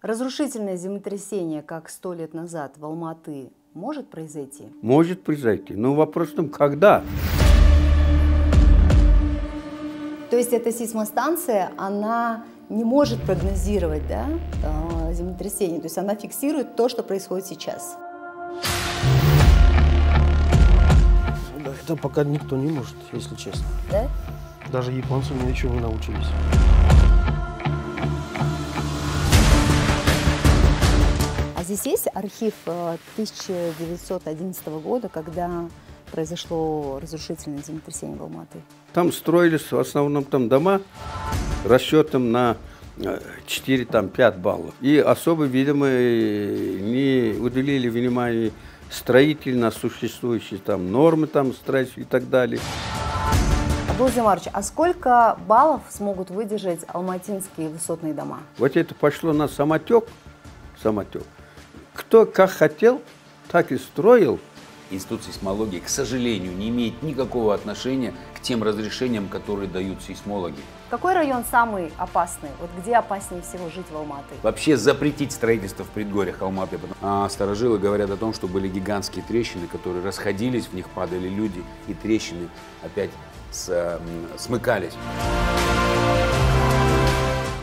Разрушительное землетрясение, как сто лет назад в Алматы, может произойти? Может произойти. Но вопрос в том, когда? То есть эта сейсмостанция, она не может прогнозировать да, э, землетрясение, то есть она фиксирует то, что происходит сейчас. Это пока никто не может, если честно. Да? Даже японцы ничего не научились. Здесь есть архив 1911 э, года, когда произошло разрушительное землетрясение в Алматы. Там строились в основном там дома расчетом на 4, э, там, 5 баллов. И особо, видимо, не уделили внимания строительно существующие там нормы там строить и так далее. Абдул Марч, а сколько баллов смогут выдержать алматинские высотные дома? Вот это пошло на самотек, самотек. Кто как хотел, так и строил. Институт сейсмологии, к сожалению, не имеет никакого отношения к тем разрешениям, которые дают сейсмологи. Какой район самый опасный? Вот где опаснее всего жить в Алматы? Вообще запретить строительство в предгорьях Алматы. А старожилы говорят о том, что были гигантские трещины, которые расходились, в них падали люди, и трещины опять с, смыкались.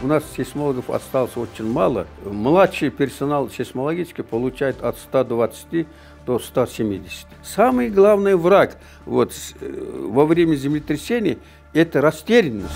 У нас сейсмологов осталось очень мало. Младший персонал сейсмологически получает от 120 до 170. Самый главный враг вот, э, во время землетрясений – это растерянность.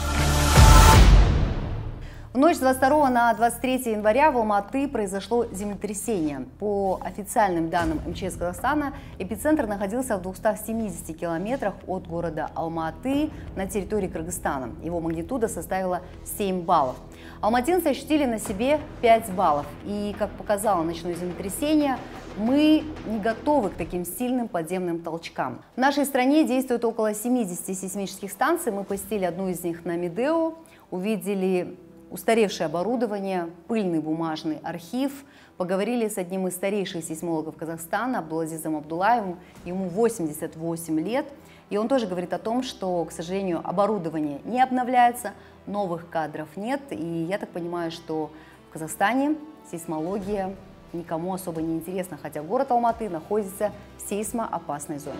В ночь с 22 на 23 января в Алматы произошло землетрясение. По официальным данным МЧС Казахстана, эпицентр находился в 270 километрах от города Алматы на территории Кыргызстана. Его магнитуда составила 7 баллов. Алматинцы ощутили на себе 5 баллов. И, как показало ночное землетрясение, мы не готовы к таким сильным подземным толчкам. В нашей стране действует около 70 сейсмических станций. Мы посетили одну из них на Медео, увидели устаревшее оборудование, пыльный бумажный архив. Поговорили с одним из старейших сейсмологов Казахстана, Абдулазизом Абдулаевым. Ему 88 лет. И он тоже говорит о том, что, к сожалению, оборудование не обновляется, новых кадров нет, и я так понимаю, что в Казахстане сейсмология никому особо не интересна, хотя город Алматы находится в сейсмоопасной зоне.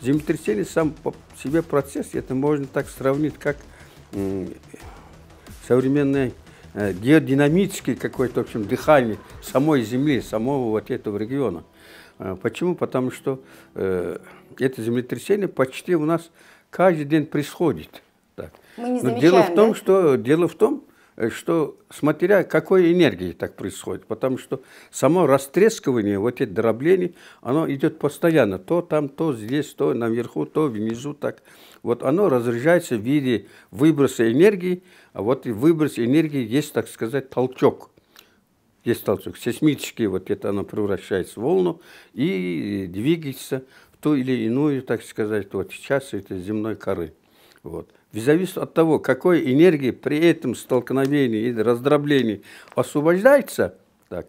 Землетрясение сам по себе процесс, это можно так сравнить, как современный э, геодинамический какой то в общем, дыхание самой Земли, самого вот этого региона. Э, почему? Потому что э, это землетрясение почти у нас каждый день происходит. Так. Мы не замечаем, Но дело в том, да? что дело в том, э, что смотря какой энергии так происходит, потому что само растрескивание, вот эти дробления, оно идет постоянно, то там, то здесь, то наверху, то внизу, так. Вот оно разряжается в виде выброса энергии, а вот и выброс энергии есть, так сказать, толчок. Есть толчок, сейсмический, вот это оно превращается в волну и двигается ту или иную, так сказать, вот сейчас это земной коры. Вот. В зависимости от того, какой энергии при этом столкновении или раздроблении освобождается, так,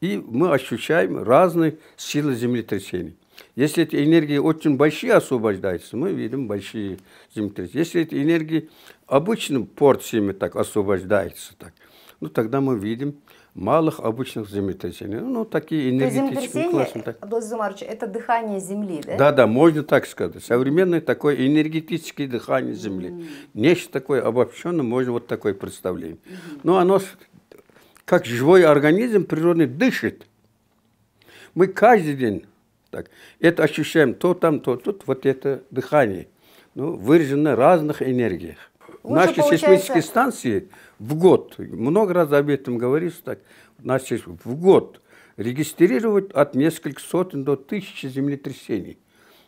и мы ощущаем разные силы землетрясений. Если эти энергии очень большие освобождаются, мы видим большие землетрясения. Если эти энергии обычным порциями так освобождаются, так, ну тогда мы видим малых обычных землетрясений. Ну, такие энергетические классы. Ну, Абдулзумарович, это дыхание Земли, да? Да, да, можно так сказать. Современное такое энергетическое дыхание Земли. Mm. Нечто такое обобщенное, можно вот такое представление. Mm. Но оно, как живой организм природный, дышит. Мы каждый день так, это ощущаем то там, то тут, вот это дыхание. Ну, выражено в разных энергиях. Наши получается... сейсмические станции в год, много раз об этом говорится, так, наши, в год регистрировать от нескольких сотен до тысячи землетрясений.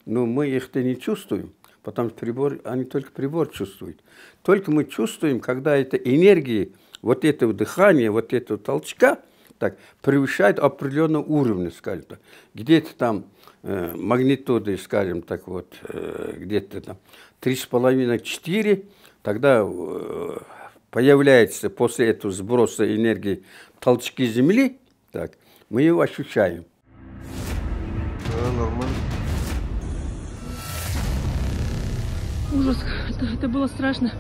Но мы их-то не чувствуем, потому что прибор, они только прибор чувствуют. Только мы чувствуем, когда эта энергия вот этого дыхания, вот этого толчка так, превышает определенного уровня, скажем так. Где-то там э, магнитуды, скажем так, вот, э, где-то там 3,5-4 тогда э, появляется после этого сброса энергии толчки Земли, так, мы его ощущаем. Да, нормально. Ужас, это, это было страшно.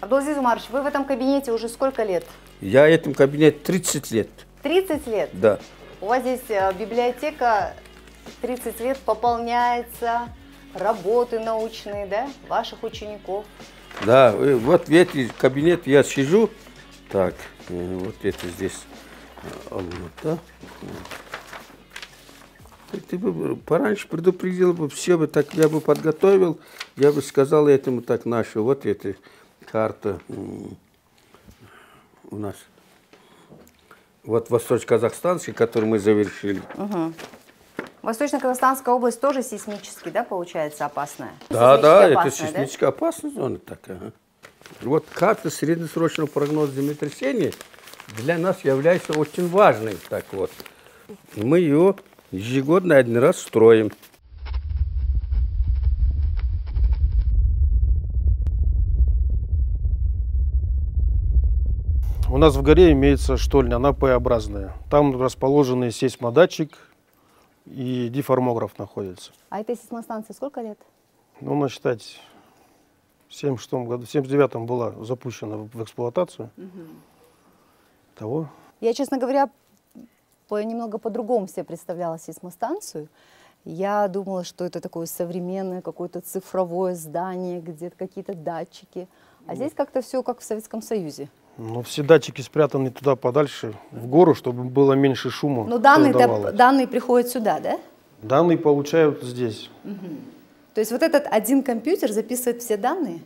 Абдулазиз Умарович, вы в этом кабинете уже сколько лет? Я в этом кабинете 30 лет. 30 лет? Да. У вас здесь э, библиотека 30 лет пополняется работы научные, да, ваших учеников. Да, э, вот эти кабинет я сижу, так, э, вот это здесь а, а вот, да. Ты бы пораньше предупредил бы, все бы так, я бы подготовил, я бы сказал этому так, наша вот эта карта у нас. Вот восточно-казахстанский, который мы завершили. Угу. Восточно-Казахстанская область тоже сейсмически, да, получается, опасная? Да, да, опасная, это сейсмически да? опасная зона такая. Вот карта среднесрочного прогноза землетрясений для нас является очень важной. Так вот, мы ее ежегодно один раз строим. У нас в горе имеется штольня, она П-образная. Там расположенный сейсмодатчик, и деформограф находится. А этой сейсмостанции сколько лет? Ну, надо считать, в 76 году, в 79 была запущена в эксплуатацию. Угу. Того. Я, честно говоря, по, немного по-другому себе представляла сейсмостанцию. Я думала, что это такое современное какое-то цифровое здание, где то какие-то датчики. А ну. здесь как-то все как в Советском Союзе. Ну, все датчики спрятаны туда подальше, в гору, чтобы было меньше шума. Но ну, данные, до, данные приходят сюда, да? Данные получают здесь. Угу. То есть вот этот один компьютер записывает все данные?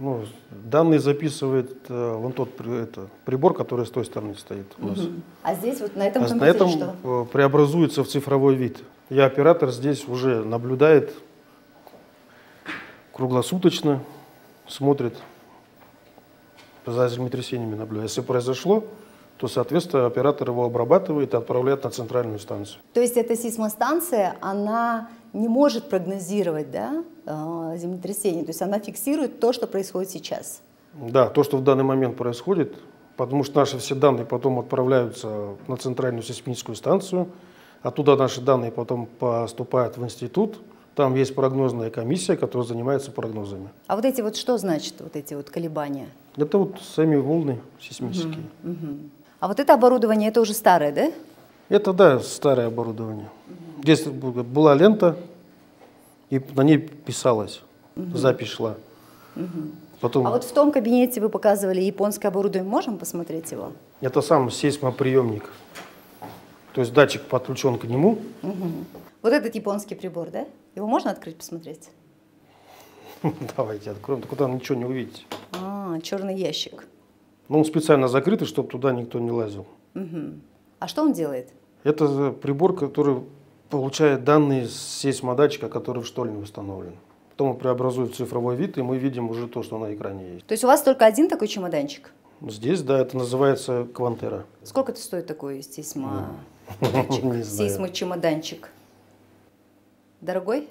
Ну, данные записывает э, вон тот это, прибор, который с той стороны стоит у нас. Угу. А здесь вот на этом а компьютере на этом что? Э, преобразуется в цифровой вид. Я оператор здесь уже наблюдает круглосуточно, смотрит за землетрясениями наблюдаю. Если произошло, то, соответственно, оператор его обрабатывает и отправляет на центральную станцию. То есть эта сейсмостанция, она не может прогнозировать да, э, землетрясение, то есть она фиксирует то, что происходит сейчас? Да, то, что в данный момент происходит, потому что наши все данные потом отправляются на центральную сейсмическую станцию, оттуда наши данные потом поступают в институт, там есть прогнозная комиссия, которая занимается прогнозами. А вот эти вот что значит, вот эти вот колебания? Это вот сами волны сейсмические. Угу, угу. А вот это оборудование, это уже старое, да? Это, да, старое оборудование. Угу. Здесь была лента, и на ней писалось, угу. запись шла. Угу. Потом... А вот в том кабинете вы показывали японское оборудование, можем посмотреть его? Это сам сейсмоприемник. То есть датчик подключен к нему. Угу. Вот этот японский прибор, да? Его можно открыть, посмотреть? Давайте откроем. Так ничего не увидите. А, черный ящик. Ну, он специально закрытый, чтобы туда никто не лазил. Угу. А что он делает? Это прибор, который получает данные с сейсмодатчика, который в штольне установлен. Потом он преобразует в цифровой вид, и мы видим уже то, что на экране есть. То есть у вас только один такой чемоданчик? Здесь, да, это называется квантера. Сколько это стоит такой сейсмодатчик? Ну, не знаю. Сейсмочемоданчик? Дорогой?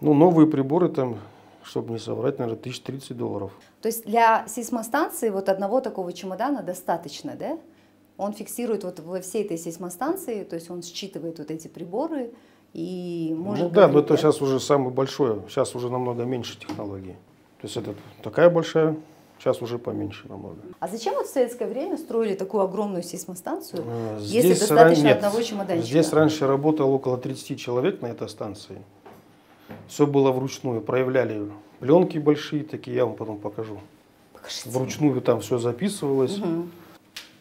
Ну, новые приборы там, чтобы не соврать, наверное, 1030 долларов. То есть для сейсмостанции вот одного такого чемодана достаточно, да? Он фиксирует вот во всей этой сейсмостанции, то есть он считывает вот эти приборы и может... Ну да, говорить, но это да? сейчас уже самое большое, сейчас уже намного меньше технологий. То есть это такая большая Сейчас уже поменьше намного. А зачем вот в советское время строили такую огромную сейсмостанцию, э, Здесь если достаточно ран... Нет. одного чемоданчика? Здесь раньше работало около 30 человек на этой станции. Все было вручную, проявляли пленки большие такие, я вам потом покажу. Покажите. Вручную там все записывалось. Угу.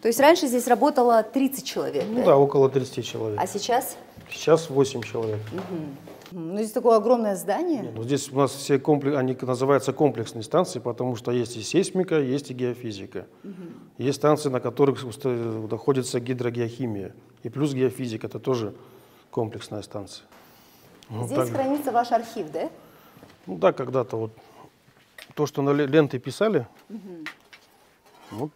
То есть раньше здесь работало 30 человек? Ну да, да около 30 человек. А сейчас? Сейчас 8 человек. Угу. Ну, здесь такое огромное здание. Нет, ну, здесь у нас все комплексы, они называются комплексные станции, потому что есть и сейсмика, есть и геофизика. Угу. Есть станции, на которых э, находится гидрогеохимия. И плюс геофизика, это тоже комплексная станция. Ну, здесь так... хранится ваш архив, да? Ну да, когда-то вот то, что на ленты писали, угу. вот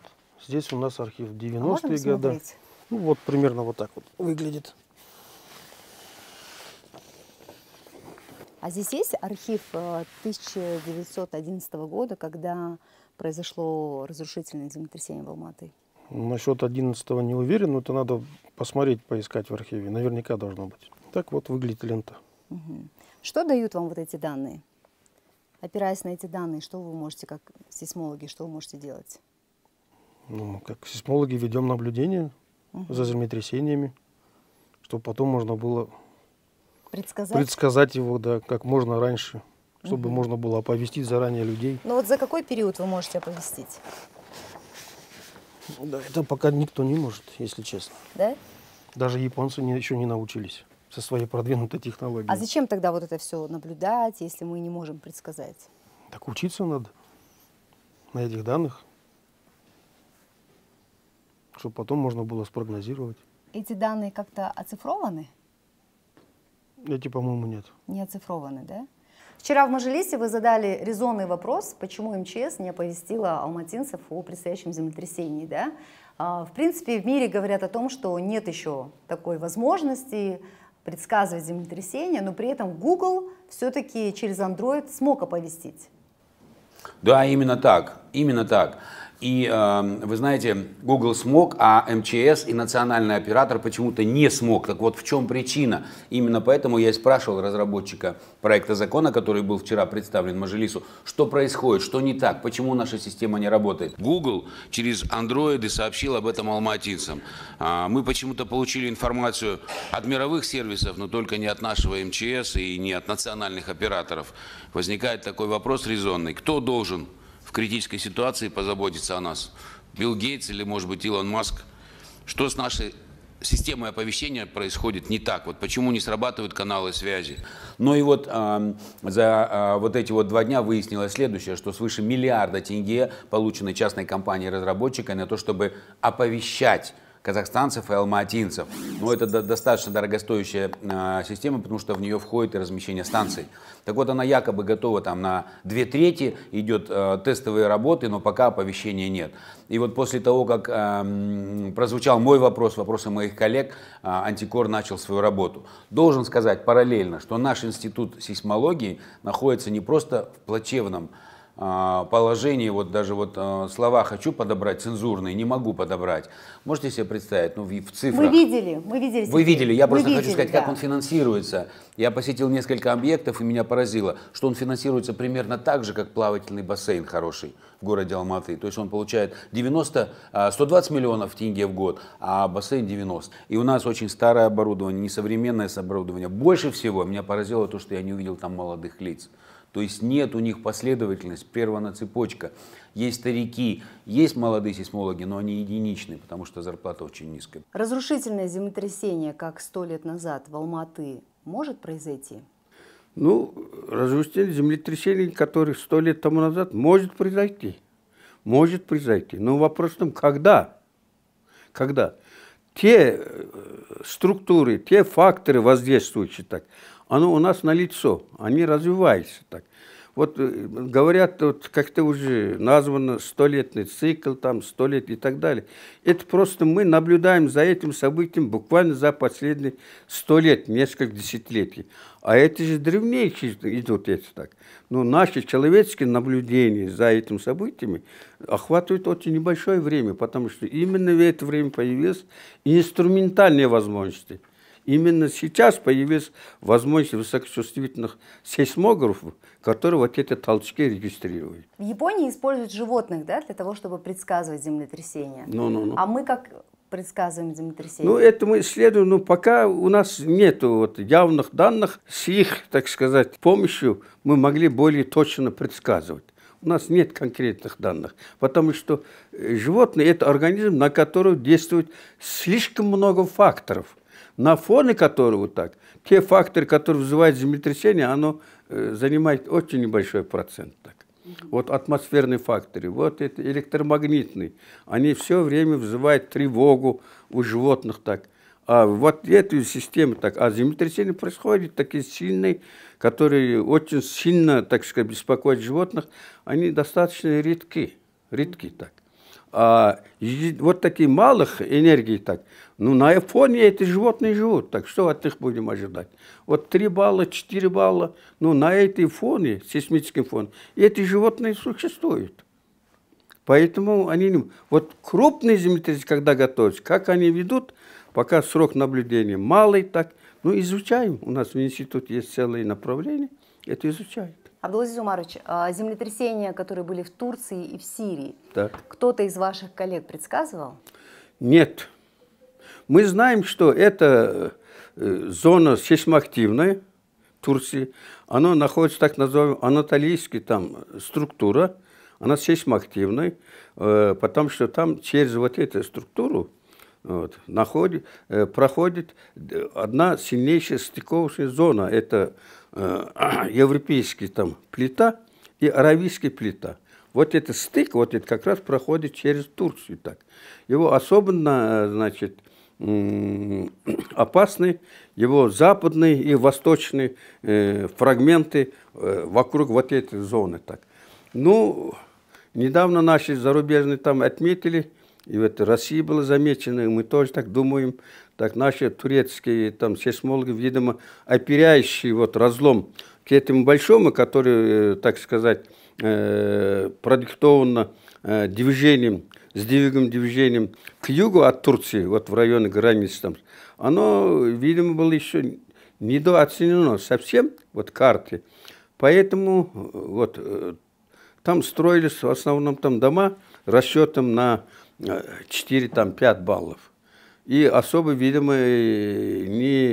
здесь у нас архив 90-е а годы. Ну, вот примерно вот так вот выглядит. А здесь есть архив 1911 э, года, когда произошло разрушительное землетрясение в Алматы? Насчет 11 не уверен, но это надо посмотреть, поискать в архиве. Наверняка должно быть. Так вот выглядит лента. Угу. Что дают вам вот эти данные? Опираясь на эти данные, что вы можете, как сейсмологи, что вы можете делать? Ну, как сейсмологи ведем наблюдение угу. за землетрясениями, чтобы потом можно было Предсказать? Предсказать его, да, как можно раньше, чтобы угу. можно было оповестить заранее людей. Ну вот за какой период вы можете оповестить? Ну да, это пока никто не может, если честно. Да? Даже японцы не, еще не научились со своей продвинутой технологией. А зачем тогда вот это все наблюдать, если мы не можем предсказать? Так учиться надо на этих данных, чтобы потом можно было спрогнозировать. Эти данные как-то оцифрованы? Эти, типа, по-моему, нет. Не оцифрованы, да? Вчера в Мажилисе вы задали резонный вопрос, почему МЧС не оповестила алматинцев о предстоящем землетрясении. Да? А, в принципе, в мире говорят о том, что нет еще такой возможности предсказывать землетрясение, но при этом Google все-таки через Android смог оповестить. Да, именно так, именно так. И э, вы знаете, Google смог, а МЧС и национальный оператор почему-то не смог. Так вот в чем причина? Именно поэтому я и спрашивал разработчика проекта закона, который был вчера представлен Мажилису, что происходит, что не так, почему наша система не работает. Google через андроиды сообщил об этом алматинцам. А, мы почему-то получили информацию от мировых сервисов, но только не от нашего МЧС и не от национальных операторов. Возникает такой вопрос резонный. Кто должен критической ситуации позаботится о нас. Билл Гейтс или, может быть, Илон Маск. Что с нашей системой оповещения происходит не так? Вот почему не срабатывают каналы связи? Ну и вот э, за э, вот эти вот два дня выяснилось следующее, что свыше миллиарда тенге получены частной компанией-разработчикой на то, чтобы оповещать казахстанцев и алматинцев. Но это достаточно дорогостоящая а, система, потому что в нее входит и размещение станций. Так вот, она якобы готова там на две трети, идет э, тестовые работы, но пока оповещения нет. И вот после того, как э, прозвучал мой вопрос, вопросы моих коллег, э, Антикор начал свою работу. Должен сказать параллельно, что наш институт сейсмологии находится не просто в плачевном а, положении, вот даже вот а, слова хочу подобрать, цензурные, не могу подобрать. Можете себе представить, ну, в цифрах. Мы видели, мы видели. Вы видели, я мы просто видели, хочу сказать, да. как он финансируется. Я посетил несколько объектов, и меня поразило, что он финансируется примерно так же, как плавательный бассейн хороший в городе Алматы. То есть он получает 90, 120 а, миллионов тенге в год, а бассейн 90. И у нас очень старое оборудование, несовременное оборудование. Больше всего меня поразило то, что я не увидел там молодых лиц. То есть нет у них последовательность, прервана цепочка. Есть старики, есть молодые сейсмологи, но они единичные, потому что зарплата очень низкая. Разрушительное землетрясение, как сто лет назад в Алматы, может произойти? Ну, разрушительное землетрясение, которое сто лет тому назад, может произойти. Может произойти. Но вопрос в том, когда? Когда? Те э, структуры, те факторы воздействующие так, оно у нас на лицо, они развиваются так. Вот э, говорят, вот как то уже названо, столетний цикл, там, сто лет и так далее. Это просто мы наблюдаем за этим событием буквально за последние сто лет, несколько десятилетий. А это же древнейшие идут эти так. Но ну, наши человеческие наблюдения за этими событиями охватывают очень небольшое время, потому что именно в это время появились инструментальные возможности – Именно сейчас появилась возможность высокочувствительных сейсмографов, которые вот эти толчки регистрируют. В Японии используют животных, да, для того, чтобы предсказывать землетрясения. Ну, ну, ну. А мы как предсказываем землетрясения? Ну, это мы исследуем, но пока у нас нет вот явных данных. С их, так сказать, помощью мы могли более точно предсказывать. У нас нет конкретных данных, потому что э, животные – это организм, на который действует слишком много факторов на фоне которого так, те факторы, которые вызывают землетрясение, оно э, занимает очень небольшой процент. Так. Вот атмосферные факторы, вот это электромагнитные, они все время вызывают тревогу у животных так. А вот эту систему так, а землетрясения происходят такие сильные, которые очень сильно, так сказать, беспокоят животных, они достаточно редки, редки так. А вот таких малых энергий так, ну, на фоне эти животные живут, так что от них будем ожидать? Вот 3 балла, 4 балла, ну, на этой фоне, сейсмическом фоне, эти животные существуют. Поэтому они... Вот крупные землетрясения, когда готовятся, как они ведут, пока срок наблюдения малый, так... Ну, изучаем. У нас в институте есть целые направления, это изучаем. Абдулазиз Умарович, а, землетрясения, которые были в Турции и в Сирии, кто-то из ваших коллег предсказывал? Нет, мы знаем, что эта э, зона сейсмоактивная Турции, она находится так называемая анатолийская там структура, она сейсмоактивная, э, потому что там через вот эту структуру вот, находит, э, проходит одна сильнейшая стыковочная зона. Это э, европейская там плита и аравийская плита. Вот этот стык, вот это как раз проходит через Турцию так. Его особенно, значит, опасны его западные и восточные э, фрагменты э, вокруг вот этой зоны. Так. Ну, недавно наши зарубежные там отметили, и вот Россия была замечена, и мы тоже так думаем, так наши турецкие там сейсмологи, видимо, оперяющие вот разлом к этому большому, который, э, так сказать, продиктовано движением сдвигом, движением к югу от Турции, вот в районе границы там, оно, видимо, было еще недооценено совсем, вот карты. Поэтому вот э, там строились в основном там дома расчетом на 4, э, там, 5 баллов. И особо, видимо, э,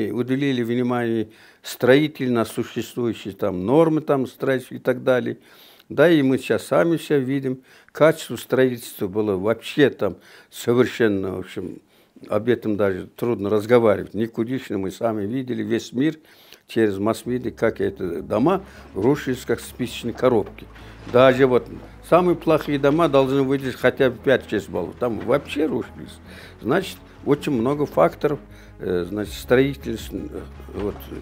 не уделили внимания строительно существующие там нормы там строительства и так далее – да, и мы сейчас сами все видим. Качество строительства было вообще там совершенно, в общем, об этом даже трудно разговаривать. Никудишно мы сами видели весь мир через масс-медиа, как эти дома рушились, как спичечные коробки. Даже вот самые плохие дома должны выдержать хотя бы 5-6 баллов. Там вообще рушились. Значит, очень много факторов э, значит, строительства, э, вот, э,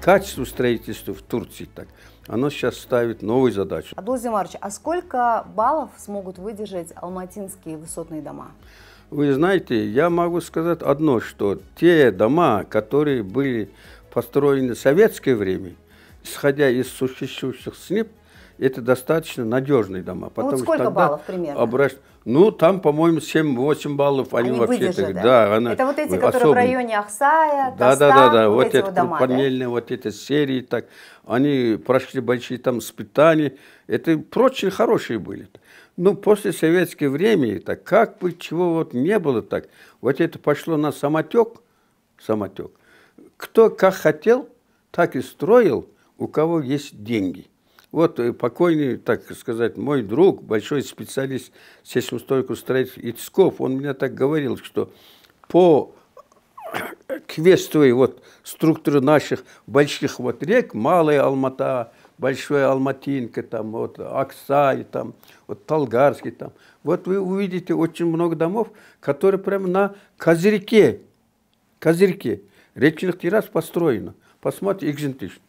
качество строительства в Турции так – оно сейчас ставит новую задачу. Абдул Зимарович, а сколько баллов смогут выдержать алматинские высотные дома? Вы знаете, я могу сказать одно, что те дома, которые были построены в советское время, исходя из существующих СНИП, это достаточно надежные дома. Ну, вот сколько что тогда баллов примерно? Ну, там, по-моему, 7-8 баллов они, они вообще выдержали. так. Да, она это вот эти, особенно. которые в районе Ахсая, да, Тастан, да, да, да, вот, вот эти вот дома, панельные, да? вот эти серии, так, они прошли большие там испытания, это прочие хорошие были. Ну, после советского времени, так, как бы чего вот не было так, вот это пошло на самотек, самотек. Кто как хотел, так и строил, у кого есть деньги – вот э, покойный, так сказать, мой друг, большой специалист строитель Ицков, он меня так говорил, что по квестовой вот структуры наших больших вот рек, Малая Алмата, большая Алматинка, там, вот, Аксай, там, вот, Талгарский, там. Вот вы увидите очень много домов, которые прямо на козырьке, козырьке речных террас построено. Посмотрите, экзентично.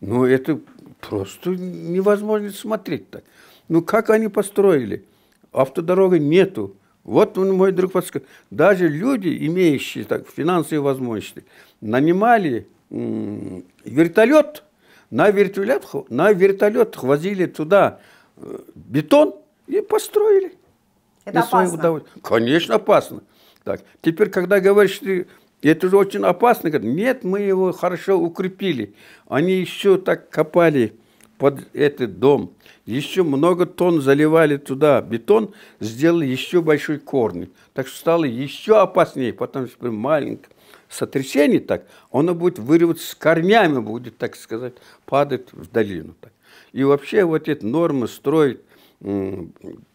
Ну, это просто невозможно смотреть так, Ну, как они построили? Автодорога нету. Вот он, мой друг подсказал. Даже люди, имеющие так, финансовые возможности, нанимали вертолет, на вертолет, на вертолет возили туда э, бетон и построили. Это опасно. Конечно, опасно. Так, теперь, когда говоришь, ты это же очень опасно. Говорят, нет, мы его хорошо укрепили. Они еще так копали под этот дом. Еще много тонн заливали туда бетон, сделали еще большой корни. Так что стало еще опаснее, потому что маленькое сотрясение так, оно будет вырываться с корнями, будет, так сказать, падать в долину. Так. И вообще вот эти нормы строят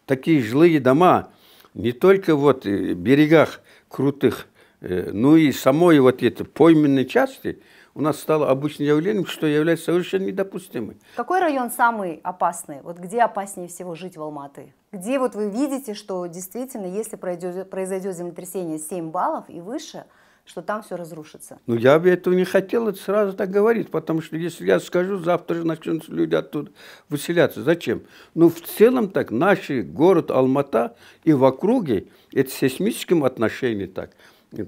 такие жилые дома не только вот в берегах крутых Э, ну и самой вот это пойменной части у нас стало обычным явлением, что является совершенно недопустимым. Какой район самый опасный? Вот где опаснее всего жить в Алматы? Где вот вы видите, что действительно, если пройдет, произойдет землетрясение 7 баллов и выше, что там все разрушится? Ну, я бы этого не хотел это сразу так говорить, потому что если я скажу, завтра же начнутся люди оттуда выселяться. Зачем? Ну, в целом так, наш город Алмата и в округе, это сейсмическим сейсмическом так –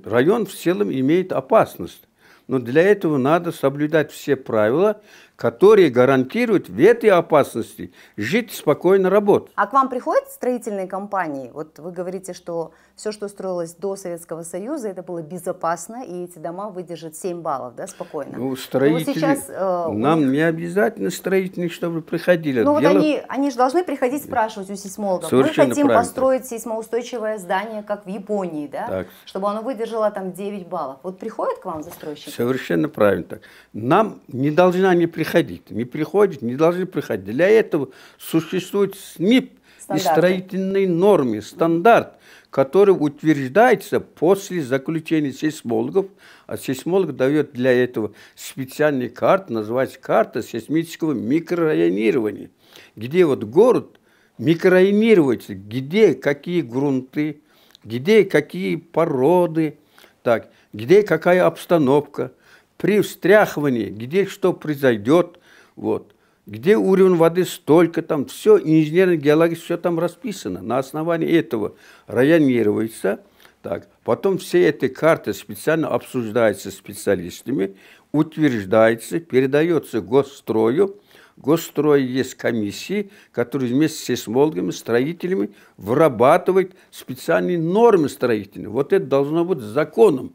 район в целом имеет опасность. Но для этого надо соблюдать все правила, которые гарантируют в этой опасности жить спокойно работать. А к вам приходят строительные компании? Вот вы говорите, что все, что строилось до Советского Союза, это было безопасно, и эти дома выдержат 7 баллов, да, спокойно? Ну, ну строители... сейчас, э, нам них... не обязательно строительные, чтобы приходили. Ну, Дело... вот они, они же должны приходить спрашивать у сейсмологов. Совершенно мы хотим правильно. построить сейсмоустойчивое здание, как в Японии, да? Так. Чтобы оно выдержало там 9 баллов. Вот приходят к вам застройщики? Совершенно правильно так. Нам не должна не приходить приходить. Не приходят, не должны приходить. Для этого существует СНИП Стандарты. и строительные нормы, стандарт, который утверждается после заключения сейсмологов. А сейсмолог дает для этого специальный карт, называется карта сейсмического микрорайонирования, где вот город микрорайонируется, где какие грунты, где какие породы, так, где какая обстановка – при встряхивании, где что произойдет, вот, где уровень воды столько, там все, инженерно-геологически все там расписано. На основании этого районируется, так, потом все эти карты специально обсуждаются специалистами, утверждается, передается госстрою, Госстрой есть комиссии, которые вместе с сейсмологами, строителями вырабатывают специальные нормы строительные. Вот это должно быть законом.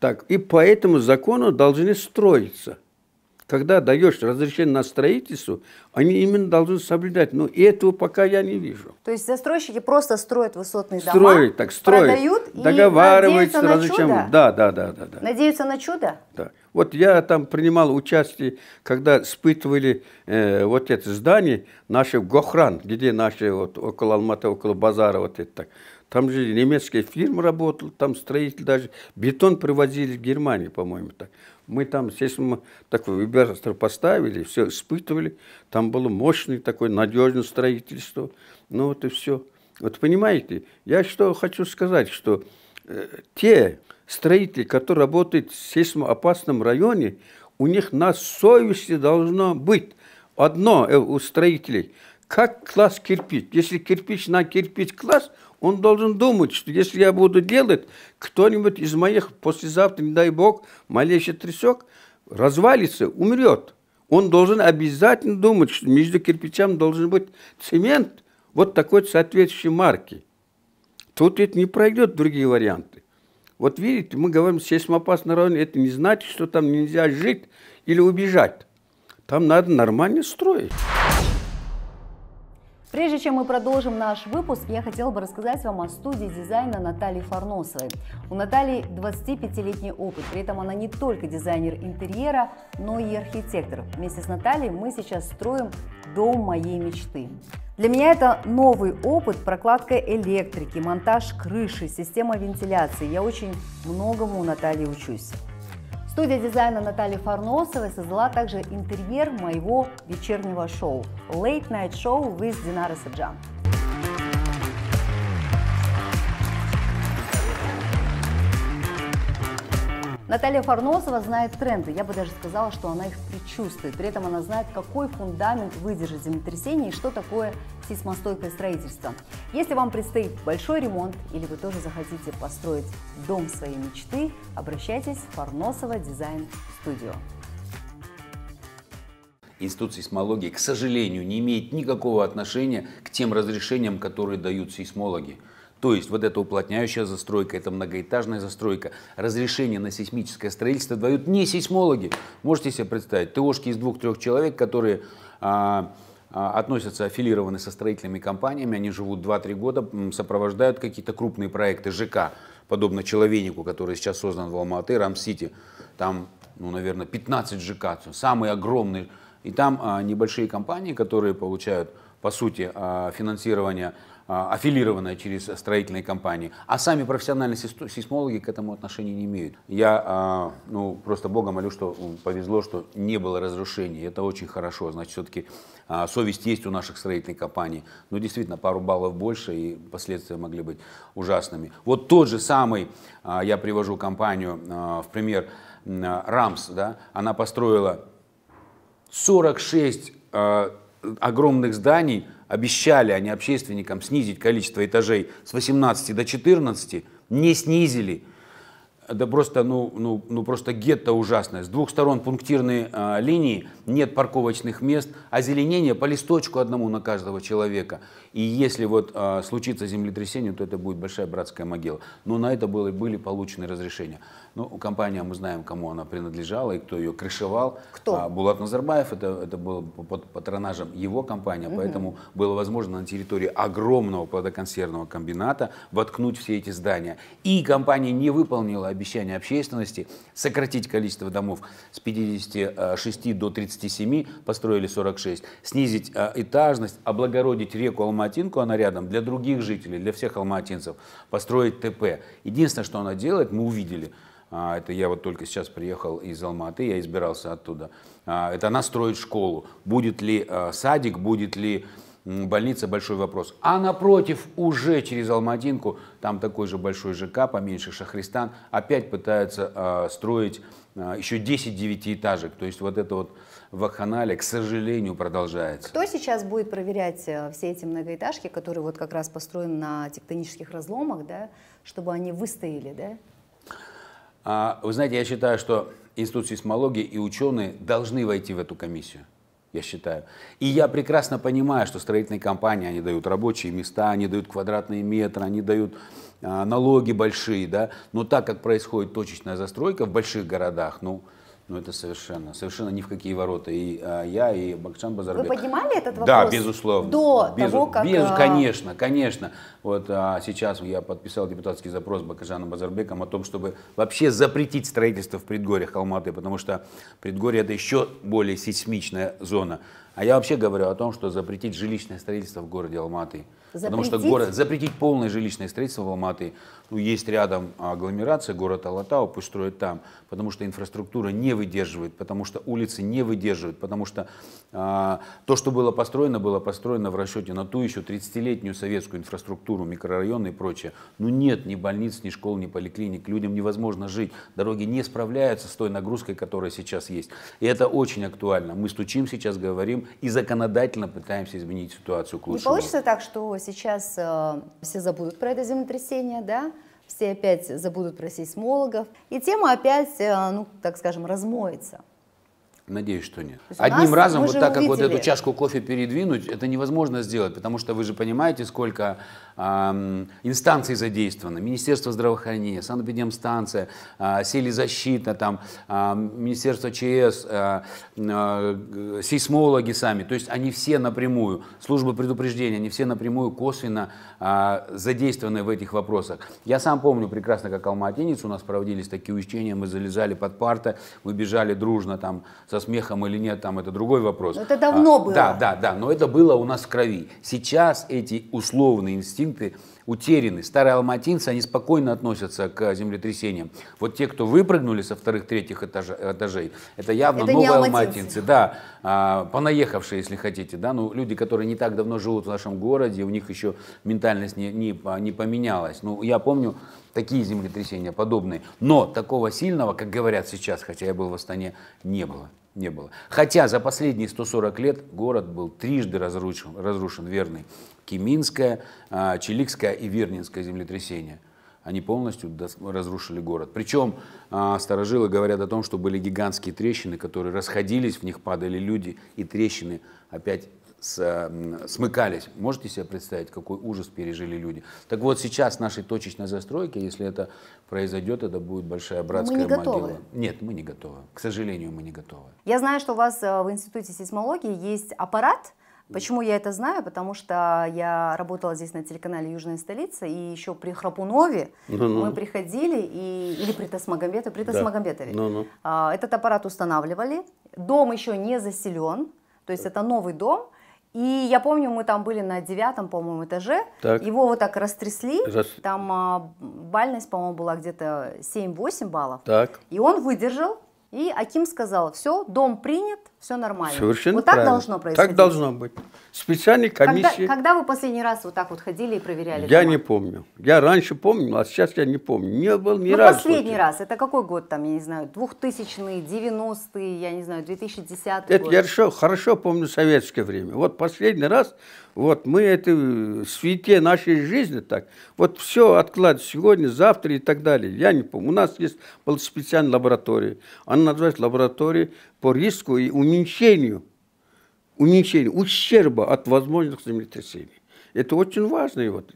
Так, и по этому закону должны строиться. Когда даешь разрешение на строительство, они именно должны соблюдать. Но этого пока я не вижу. То есть застройщики просто строят высотные строят, дома, так, строят, продают и договариваются на чудо? Да, да, да, да, да. Надеются на чудо? Да. Вот я там принимал участие, когда испытывали э, вот это здание, наше Гохран, где наши вот около Алматы, около базара, вот это так. Там же немецкая фирма работала, там строитель даже. Бетон привозили в Германию, по-моему, так. Мы там, естественно, мы такой вибратор поставили, все испытывали. Там было мощное такое надежное строительство. Ну вот и все. Вот понимаете, я что хочу сказать, что э, те строители, которые работают в сейсмоопасном районе, у них на совести должно быть одно э, у строителей – как класс кирпич. Если кирпич на кирпич класс, он должен думать, что если я буду делать, кто-нибудь из моих послезавтра, не дай бог, малейший трясек, развалится, умрет. Он должен обязательно думать, что между кирпичами должен быть цемент вот такой соответствующей марки. Тут это не пройдет другие варианты. Вот видите, мы говорим, сейсмоопасный район, это не значит, что там нельзя жить или убежать. Там надо нормально строить. Прежде чем мы продолжим наш выпуск, я хотела бы рассказать вам о студии дизайна Натальи Фарносовой. У Натальи 25-летний опыт, при этом она не только дизайнер интерьера, но и архитектор. Вместе с Натальей мы сейчас строим дом моей мечты. Для меня это новый опыт, прокладка электрики, монтаж крыши, система вентиляции. Я очень многому у Натальи учусь. Студия дизайна Натальи Фарносовой создала также интерьер моего вечернего шоу «Late Night Show with Dinara Саджан». Наталья Фарносова знает тренды, я бы даже сказала, что она их предчувствует. При этом она знает, какой фундамент выдержит землетрясение и что такое сейсмостойкое строительство. Если вам предстоит большой ремонт или вы тоже захотите построить дом своей мечты, обращайтесь в Фарносова Дизайн Студио. Институт сейсмологии, к сожалению, не имеет никакого отношения к тем разрешениям, которые дают сейсмологи. То есть вот эта уплотняющая застройка, это многоэтажная застройка, разрешение на сейсмическое строительство дают не сейсмологи. Можете себе представить, ТОшки из двух-трех человек, которые а, а, относятся аффилированы со строительными компаниями, они живут 2-3 года, сопровождают какие-то крупные проекты ЖК, подобно Человенику, который сейчас создан в Алматы, Рам Сити, Там, ну, наверное, 15 ЖК, самый огромный. И там а, небольшие компании, которые получают, по сути, а, финансирование а, аффилированная через строительные компании, а сами профессиональные сейсмологи к этому отношения не имеют. Я а, ну, просто богом молю, что повезло, что не было разрушений. Это очень хорошо. Значит, все-таки а, совесть есть у наших строительных компаний. Но ну, действительно, пару баллов больше, и последствия могли быть ужасными. Вот тот же самый, я привожу компанию в пример, Рамс, да, она построила 46 огромных зданий, обещали они общественникам снизить количество этажей с 18 до 14, не снизили. Да просто, ну, ну, ну просто гетто ужасное. С двух сторон пунктирные а, линии, нет парковочных мест, озеленение по листочку одному на каждого человека. И если вот а, случится землетрясение, то это будет большая братская могила. Но на это было, были получены разрешения. Ну, компания, мы знаем, кому она принадлежала и кто ее крышевал. Кто? А, Булат Назарбаев, это, это было под патронажем его компания, угу. поэтому было возможно на территории огромного плодоконсервного комбината воткнуть все эти здания. И компания не выполнила обещание общественности сократить количество домов с 56 э, до 37, построили 46, снизить а, этажность, облагородить реку Алматинку, она рядом, для других жителей, для всех алматинцев, построить ТП. Единственное, что она делает, мы увидели, а, это я вот только сейчас приехал из Алматы, я избирался оттуда. А, это она строит школу. Будет ли а, садик, будет ли больница, большой вопрос. А напротив, уже через Алматинку, там такой же большой ЖК, поменьше Шахристан, опять пытаются строить еще 10 девятиэтажек. То есть вот это вот вакханалия, к сожалению, продолжается. Кто сейчас будет проверять э, все эти многоэтажки, которые вот как раз построены на тектонических разломах, да, чтобы они выстояли, да? А, вы знаете, я считаю, что Институт сейсмологии и ученые должны войти в эту комиссию я считаю. И я прекрасно понимаю, что строительные компании, они дают рабочие места, они дают квадратные метры, они дают а, налоги большие, да, но так как происходит точечная застройка в больших городах, ну, но ну, это совершенно, совершенно ни в какие ворота. И а, я, и Бакчан Базарбек. Вы поднимали этот вопрос? Да, безусловно. До Безу... того, как... Без... А, конечно, конечно. Вот а, сейчас я подписал депутатский запрос Бакажаном Базарбеком о том, чтобы вообще запретить строительство в предгорьях Алматы, потому что предгорье это еще более сейсмичная зона. А я вообще говорю о том, что запретить жилищное строительство в городе Алматы. Запретить? Потому что город, запретить полное жилищное строительство в Алматы. Ну, есть рядом агломерация, город Алатау, пусть строят там. Потому что инфраструктура не выдерживает, потому что улицы не выдерживают, потому что а, то, что было построено, было построено в расчете на ту еще 30-летнюю советскую инфраструктуру, микрорайоны и прочее. Ну нет ни больниц, ни школ, ни поликлиник. Людям невозможно жить. Дороги не справляются с той нагрузкой, которая сейчас есть. И это очень актуально. Мы стучим сейчас, говорим, и законодательно пытаемся изменить ситуацию к лучшему. Не получится так, что сейчас э, все забудут про это землетрясение, да? Все опять забудут про сейсмологов, и тема опять, э, ну, так скажем, размоется. Надеюсь, что нет. Одним разом, вот так увидели. как вот эту чашку кофе передвинуть, это невозможно сделать, потому что вы же понимаете, сколько инстанции задействованы, Министерство здравоохранения, санэпидемстанция, а, селезащита, там, а, Министерство ЧС, а, сейсмологи сами, то есть они все напрямую, службы предупреждения, они все напрямую косвенно задействованы в этих вопросах. Я сам помню прекрасно, как алматинец, у нас проводились такие учения, мы залезали под парты, мы бежали дружно, там, со смехом или нет, там, это другой вопрос. Но это давно а, было. Да, да, да, но это было у нас в крови. Сейчас эти условные инстинкты лабиринты утеряны. Старые алматинцы, они спокойно относятся к землетрясениям. Вот те, кто выпрыгнули со вторых-третьих этажей, это явно это новые алматинцы. алматинцы. Да, а, понаехавшие, если хотите. Да? Ну, люди, которые не так давно живут в нашем городе, у них еще ментальность не, не, а, не поменялась. Ну, я помню такие землетрясения подобные. Но такого сильного, как говорят сейчас, хотя я был в Астане, не было не было. Хотя за последние 140 лет город был трижды разрушен, разрушен верный. Кеминское, а, Челикское и Вернинское землетрясение. Они полностью разрушили город. Причем а, старожилы говорят о том, что были гигантские трещины, которые расходились, в них падали люди, и трещины опять Эм, смыкались. Можете себе представить, какой ужас пережили люди? Так вот, сейчас нашей точечной застройки, если это произойдет, это будет большая братская мы не могила. Готовы. Нет, мы не готовы. К сожалению, мы не готовы. Я знаю, что у вас э, в Институте сейсмологии есть аппарат, Почему я это знаю? Потому что я работала здесь на телеканале «Южная столица», и еще при Храпунове ну -ну. мы приходили, и, или при Тасмагамбетове, при Тасмагамбетове. Да. Ну -ну. А, этот аппарат устанавливали, дом еще не заселен, то есть это новый дом, и я помню, мы там были на девятом, по-моему, этаже. Так. Его вот так растрясли. Рас... Там а, бальность, по-моему, была где-то 7-8 баллов. Так. И он выдержал. И Аким сказал, все, дом принят, все нормально. Совершенно Вот так правильно. должно происходить? Так должно быть. Специальные комиссии... Когда, когда вы последний раз вот так вот ходили и проверяли? Я дома? не помню. Я раньше помнил, а сейчас я не помню. Не был ни ну, разу. последний раз. Это какой год там, я не знаю, 2000-е, 90-е, я не знаю, 2010 Это год? я хорошо. хорошо помню советское время. Вот последний раз, вот мы это э, в свете нашей жизни так, вот все откладывать сегодня, завтра и так далее. Я не помню. У нас есть была специальная лаборатория. Она называется лаборатория по риску и уменьшению, уменьшению ущерба от возможных землетрясений. Это очень важный Вот,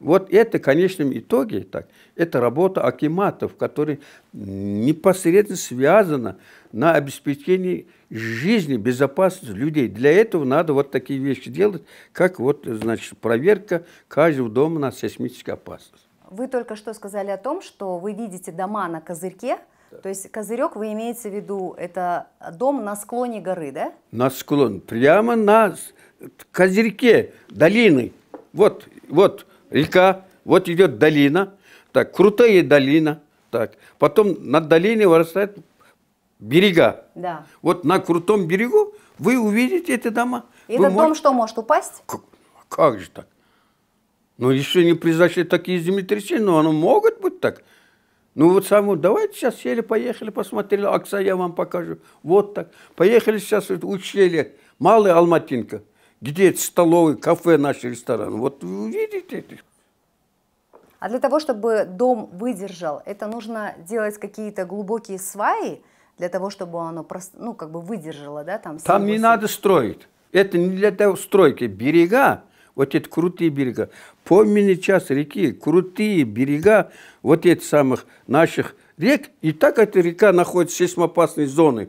вот это, в конечном итоге, так, это работа акиматов, которая непосредственно связана на обеспечении жизни, безопасности людей. Для этого надо вот такие вещи делать, как вот, значит, проверка каждого дома на сейсмическую опасность. Вы только что сказали о том, что вы видите дома на козырьке – то есть козырек вы имеете в виду, это дом на склоне горы, да? На склон, прямо на козырьке долины. Вот, вот река, вот идет долина, так, крутая долина, так. Потом над долиной вырастают берега. Да. Вот на крутом берегу вы увидите эти дома. И этот можете... дом что, может упасть? Как, как же так? Ну, еще не произошли такие землетрясения, но оно могут быть так. Ну вот саму, давайте сейчас сели, поехали, посмотрели, Акса я вам покажу. Вот так. Поехали сейчас, вот, учили, малая Алматинка. Где это столовый, кафе, наш ресторан. Вот видите. А для того, чтобы дом выдержал, это нужно делать какие-то глубокие сваи, для того, чтобы оно просто, ну, как бы выдержало, да, там. Там не надо строить. Это не для того стройки. Берега вот эти крутые берега. Помнили час реки, крутые берега вот этих самых наших рек. И так эта река находится в сейсмопасной зоне.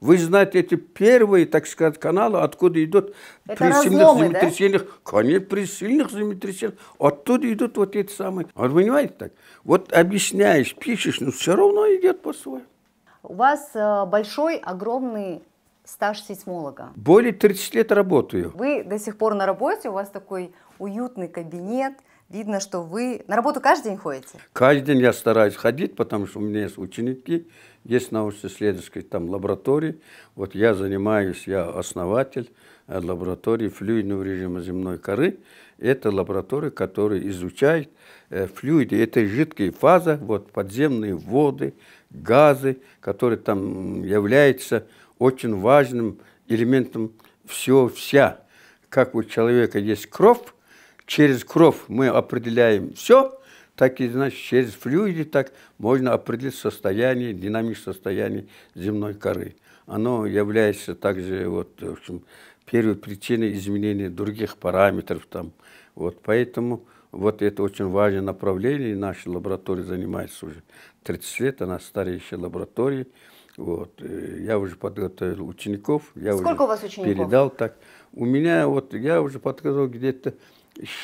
Вы знаете, эти первые, так сказать, каналы, откуда идут Это при разломы, сильных да? землетрясениях, конечно, при сильных землетрясениях, оттуда идут вот эти самые. Вот понимаете так? Вот объясняешь, пишешь, но все равно идет по-своему. У вас э, большой, огромный стаж сейсмолога. Более 30 лет работаю. Вы до сих пор на работе, у вас такой уютный кабинет, видно, что вы на работу каждый день ходите? Каждый день я стараюсь ходить, потому что у меня есть ученики, есть научно исследовательская там лаборатория. Вот я занимаюсь, я основатель э, лаборатории флюидного режима земной коры. Это лаборатория, которая изучает э, флюиды, это жидкие фазы, вот подземные воды, газы, которые там являются очень важным элементом все, вся. Как у человека есть кровь, через кровь мы определяем все, так и значит, через флюиды так можно определить состояние, динамик состояния земной коры. Оно является также вот, в общем, первой причиной изменения других параметров. Там. Вот, поэтому вот это очень важное направление, и наша лаборатория занимается уже 30 лет, она старейшая лаборатория. Вот. Э, я уже подготовил учеников. Я Сколько у вас учеников? Передал так. У меня вот, я уже подготовил где-то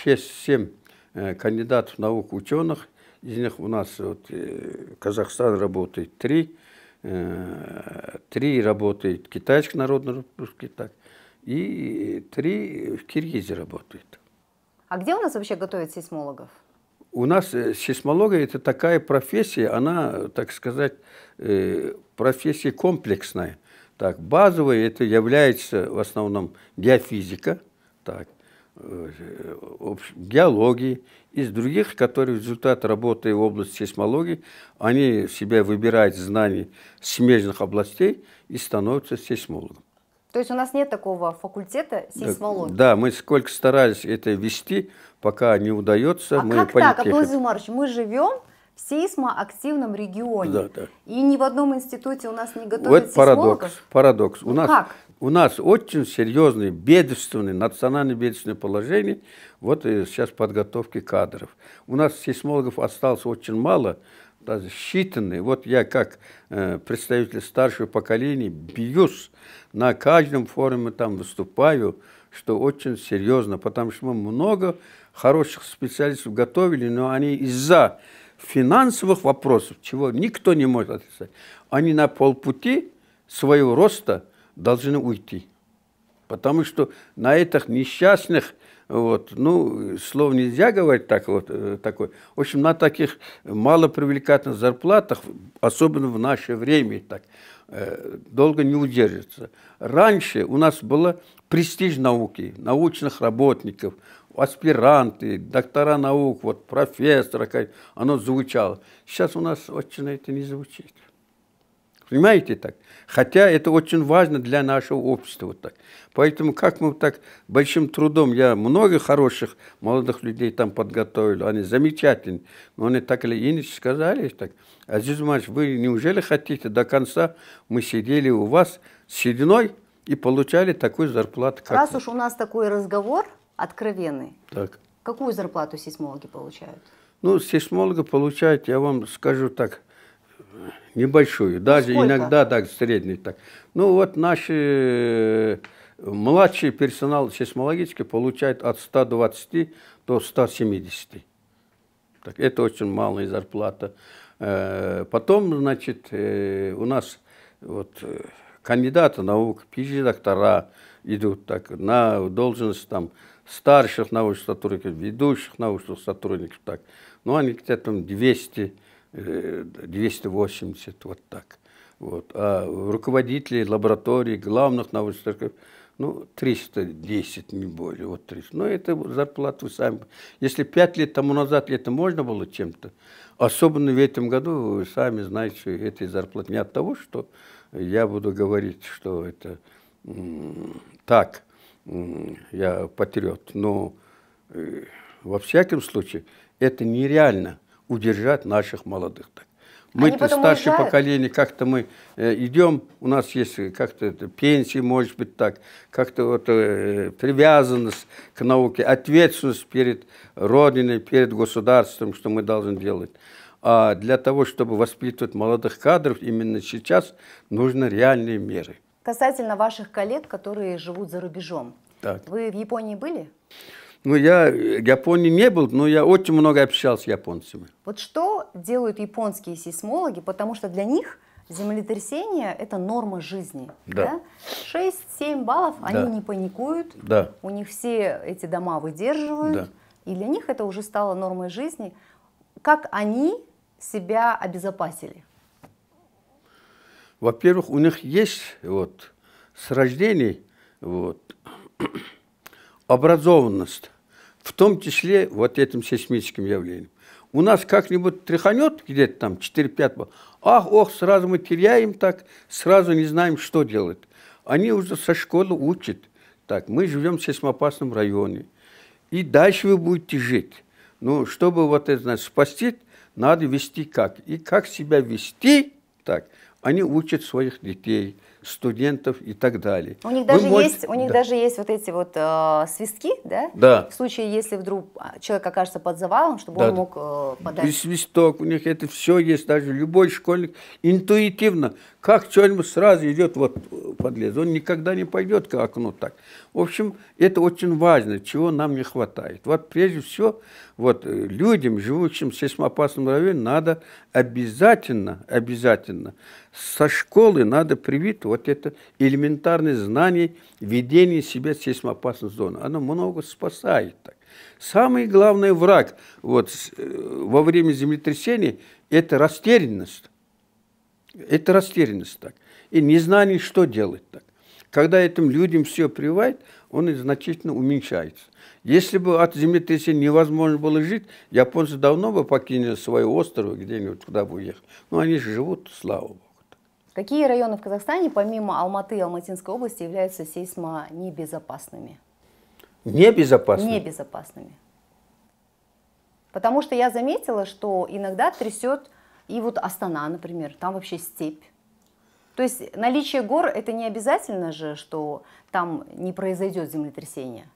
6-7 э, кандидатов наук, ученых. Из них у нас вот, э, Казахстан работает три, э, 3 работает Китайский народный русский так, и три в Киргизии работает. А где у нас вообще готовят сейсмологов? у нас э, сейсмология – это такая профессия, она, так сказать, э, профессия комплексная. Так, базовой это является в основном геофизика, так, э, геологии, из других, которые в результат работы в области сейсмологии, они себя выбирают знаний смежных областей и становятся сейсмологом. То есть у нас нет такого факультета сейсмологии? Да, мы сколько старались это вести, пока не удается. А мы как так, Аплодий Марч, мы живем в сейсмоактивном регионе. Да, да. И ни в одном институте у нас не готовят вот парадокс, парадокс. Ну у нас, как? У нас очень серьезное бедственное, национальное бедственное положение. Вот и сейчас подготовки кадров. У нас сейсмологов осталось очень мало, считанные, вот я как э, представитель старшего поколения бьюсь, на каждом форуме там выступаю, что очень серьезно, потому что мы много хороших специалистов готовили, но они из-за финансовых вопросов, чего никто не может отрицать, они на полпути своего роста должны уйти. Потому что на этих несчастных вот. Ну, слов нельзя говорить так вот, э, такой. В общем, на таких малопривлекательных зарплатах, особенно в наше время, так, э, долго не удержится. Раньше у нас было престиж науки, научных работников, аспиранты, доктора наук, вот профессора, оно звучало. Сейчас у нас очень это не звучит. Понимаете так? Хотя это очень важно для нашего общества. Вот так. Поэтому как мы так большим трудом, я много хороших молодых людей там подготовил, они замечательные, но они так или иначе сказали, так, Азиз Мач, вы неужели хотите до конца, мы сидели у вас с сединой и получали такую зарплату, как Раз уж у нас такой разговор откровенный, так. какую зарплату сейсмологи получают? Ну, сейсмологи получают, я вам скажу так, небольшую, ну, даже Сколько? иногда так средний. Так. Ну вот наши э, младший персонал сейсмологический получает от 120 до 170. Так, это очень малая зарплата. Э, потом, значит, э, у нас вот кандидаты наук, PG-доктора идут так, на должность там старших научных сотрудников, ведущих научных сотрудников. Так. Ну, они где-то там 200 280, э, вот так. Вот. А руководителей лабораторий, главных научных ну, 310, не более, вот 300. Но это зарплату сами... Если пять лет тому назад это можно было чем-то, особенно в этом году, вы сами знаете, этой зарплаты не от того, что я буду говорить, что это так, я патриот, но э, во всяком случае это нереально – удержать наших молодых. Мы-то старшее уезжают. поколение, как-то мы э, идем, у нас есть э, как-то пенсии, может быть, так, как-то вот э, привязанность к науке, ответственность перед Родиной, перед государством, что мы должны делать. А для того, чтобы воспитывать молодых кадров, именно сейчас нужны реальные меры. Касательно ваших коллег, которые живут за рубежом, так. вы в Японии были? Ну, я в Японии не был, но я очень много общался с японцами. Вот что делают японские сейсмологи, потому что для них землетрясение – это норма жизни. Да. да? 6-7 баллов, да. они не паникуют, да. у них все эти дома выдерживают, да. и для них это уже стало нормой жизни. Как они себя обезопасили? Во-первых, у них есть вот с рождения вот образованность, в том числе вот этим сейсмическим явлением. У нас как-нибудь тряханет где-то там 4-5, ах, ох, сразу мы теряем так, сразу не знаем, что делать. Они уже со школы учат. Так, мы живем в сейсмоопасном районе. И дальше вы будете жить. Ну, чтобы вот это значит, спасти, надо вести как. И как себя вести, так, они учат своих детей – студентов и так далее. У них даже, можете... есть, у них да. даже есть вот эти вот э, свистки, да? Да. В случае, если вдруг а, человек окажется под завалом, чтобы да. он мог э, подать... И свисток, у них это все есть, даже любой школьник интуитивно, как что-нибудь сразу идет вот э, подлез. Он никогда не пойдет к окну так. В общем, это очень важно, чего нам не хватает. Вот прежде всего, вот э, людям, живущим в сейсмоопасном районе, надо обязательно, обязательно со школы надо привить вот это элементарное знание ведения себя в сейсмоопасной зоны. Оно много спасает так. Самый главный враг вот, э, во время землетрясений – это растерянность. Это растерянность так. И незнание, что делать так. Когда этим людям все привает, он значительно уменьшается. Если бы от землетрясения невозможно было жить, японцы давно бы покинули свои островы где-нибудь, куда бы уехали. Но они же живут, слава богу. Какие районы в Казахстане, помимо Алматы и Алматинской области, являются сейсмо небезопасными? Небезопасными? Небезопасными. Потому что я заметила, что иногда трясет и вот Астана, например, там вообще степь. То есть наличие гор это не обязательно же, что там не произойдет землетрясение.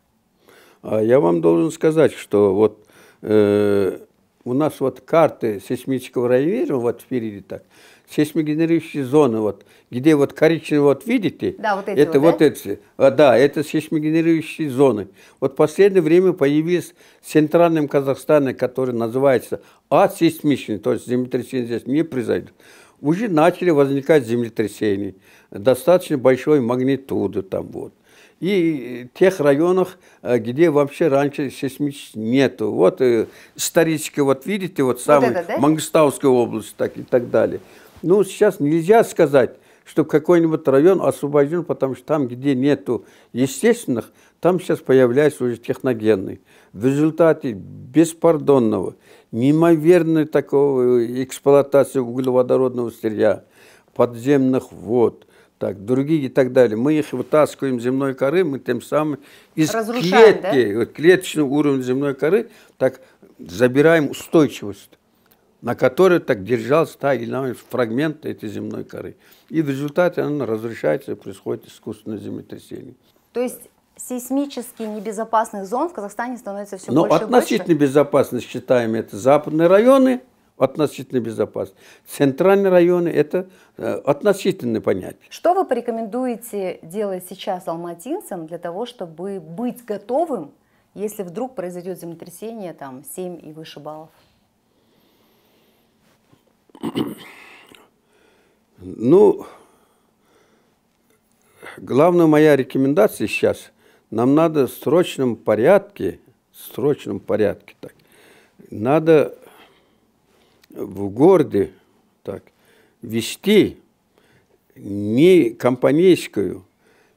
А я вам должен сказать, что вот э, у нас вот карты сейсмического района вот впереди так сейсмогенерирующие зоны, вот, где вот коричневые, вот видите? Да, вот эти это вот, вот да? эти, а, да, это сейсмогенерирующие зоны. Вот в последнее время появились в центральном Казахстане, который называется асейсмичный, то есть землетрясение здесь не произойдет уже начали возникать землетрясения достаточно большой магнитуды там вот. И тех районах, э, где вообще раньше сейсмичности нету. Вот э, исторически, вот видите, вот, вот самая да? Мангистауская область так, и так далее. Ну, сейчас нельзя сказать, что какой-нибудь район освобожден, потому что там, где нету естественных, там сейчас появляется уже техногенный В результате беспардонного, неимоверной такого эксплуатации углеводородного сырья, подземных вод, так, другие и так далее. Мы их вытаскиваем земной коры, мы тем самым из Разрушаем, клетки, да? Э, клеточного уровня земной коры, так забираем устойчивость на которой так держался та или иная фрагмент этой земной коры. И в результате она разрушается и происходит искусственное землетрясение. То есть сейсмически небезопасных зон в Казахстане становится все Но больше и больше? Но относительно безопасно считаем это западные районы, относительно безопасно. Центральные районы – это э, относительное понятие. Что вы порекомендуете делать сейчас алматинцам для того, чтобы быть готовым, если вдруг произойдет землетрясение там, 7 и выше баллов? Ну, главная моя рекомендация сейчас, нам надо в срочном порядке, в срочном порядке так, надо в городе так, вести не компанейскую,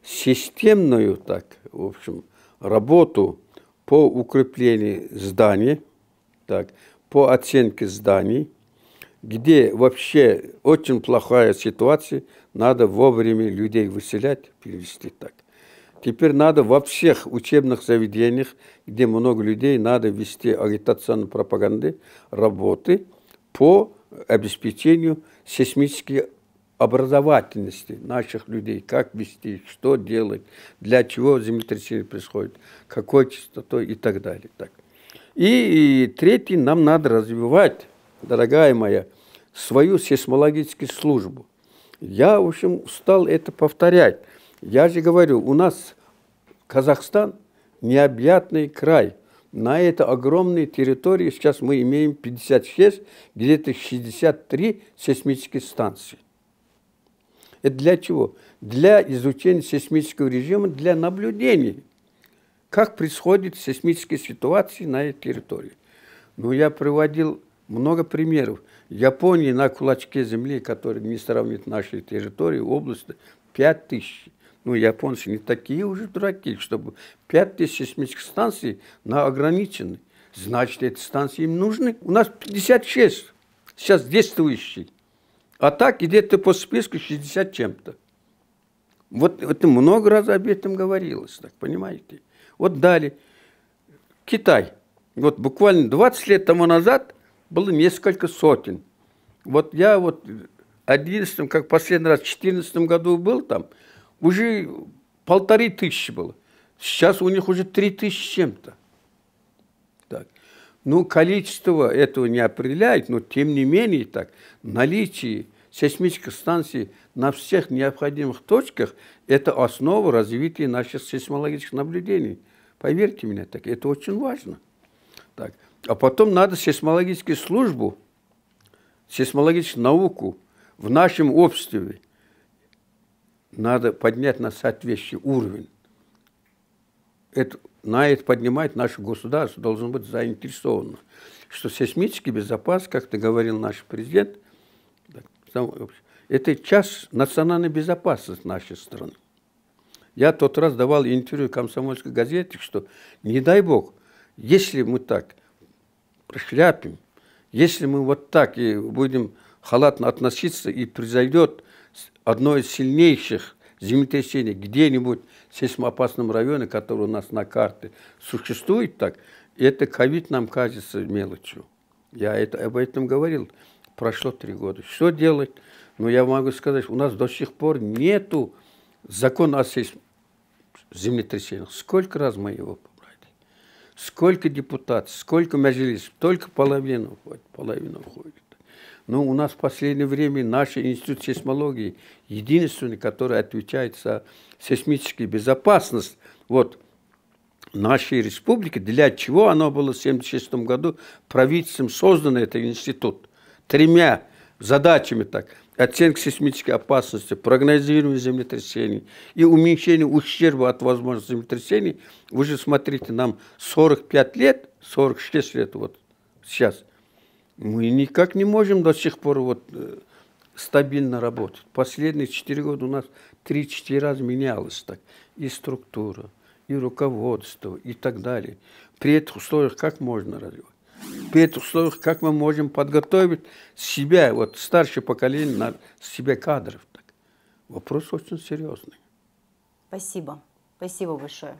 системную так, в общем, работу по укреплению зданий, так, по оценке зданий, где вообще очень плохая ситуация, надо вовремя людей выселять, перевести так. Теперь надо во всех учебных заведениях, где много людей, надо вести агитационные пропаганды, работы по обеспечению сейсмической образовательности наших людей, как вести, что делать, для чего землетрясение происходит, какой частотой и так далее. Так. И, и третий, нам надо развивать дорогая моя, свою сейсмологическую службу. Я, в общем, стал это повторять. Я же говорю, у нас Казахстан – необъятный край. На это огромной территории сейчас мы имеем 56, где-то 63 сейсмические станции. Это для чего? Для изучения сейсмического режима, для наблюдений, как происходит сейсмические ситуации на этой территории. Ну, я приводил много примеров. Японии на кулачке земли, который не сравнит нашей территории, области, 5 тысяч. Ну, японцы не такие уже дураки, чтобы 5 тысяч сейсмических станций на ограничены. Значит, эти станции им нужны. У нас 56 сейчас действующие. А так где-то по списку 60 чем-то. Вот это много раз об этом говорилось, так понимаете? Вот далее. Китай. Вот буквально 20 лет тому назад было несколько сотен. Вот я вот в 11 как последний раз, в 14 году был там, уже полторы тысячи было. Сейчас у них уже три тысячи чем-то. Так. Ну, количество этого не определяет, но тем не менее так, наличие сейсмической станции на всех необходимых точках – это основа развития наших сейсмологических наблюдений. Поверьте мне, так это очень важно. Так. А потом надо сейсмологическую службу, сейсмологическую науку в нашем обществе надо поднять на соответствующий уровень. Это, на это поднимать наше государство должно быть заинтересовано. Что сейсмический безопасность, как ты говорил наш президент, это час национальной безопасности нашей страны. Я тот раз давал интервью комсомольской газете, что не дай бог, если мы так шляпим. Если мы вот так и будем халатно относиться, и произойдет одно из сильнейших землетрясений где-нибудь в сейсмоопасном районе, который у нас на карте существует так, это ковид нам кажется мелочью. Я это, об этом говорил. Прошло три года. Что делать? Ну, я могу сказать, у нас до сих пор нету закона о сейсм... землетрясениях. Сколько раз мы его Сколько депутатов, сколько мажилисов, только половина уходит, половина уходит. Но ну, у нас в последнее время наш институт сейсмологии единственный, который отвечает за сейсмическую безопасность. Вот нашей республики, для чего оно было в 1976 году правительством создан этот институт. Тремя задачами так – оценка сейсмической опасности, прогнозирование землетрясений и уменьшение ущерба от возможных землетрясений, вы же смотрите, нам 45 лет, 46 лет вот сейчас, мы никак не можем до сих пор вот э, стабильно работать. Последние 4 года у нас 3-4 раза менялось так и структура, и руководство, и так далее. При этих условиях как можно развивать? при этих условиях как мы можем подготовить себя, вот старшее поколение, на себе кадров. Так. Вопрос очень серьезный. Спасибо. Спасибо большое.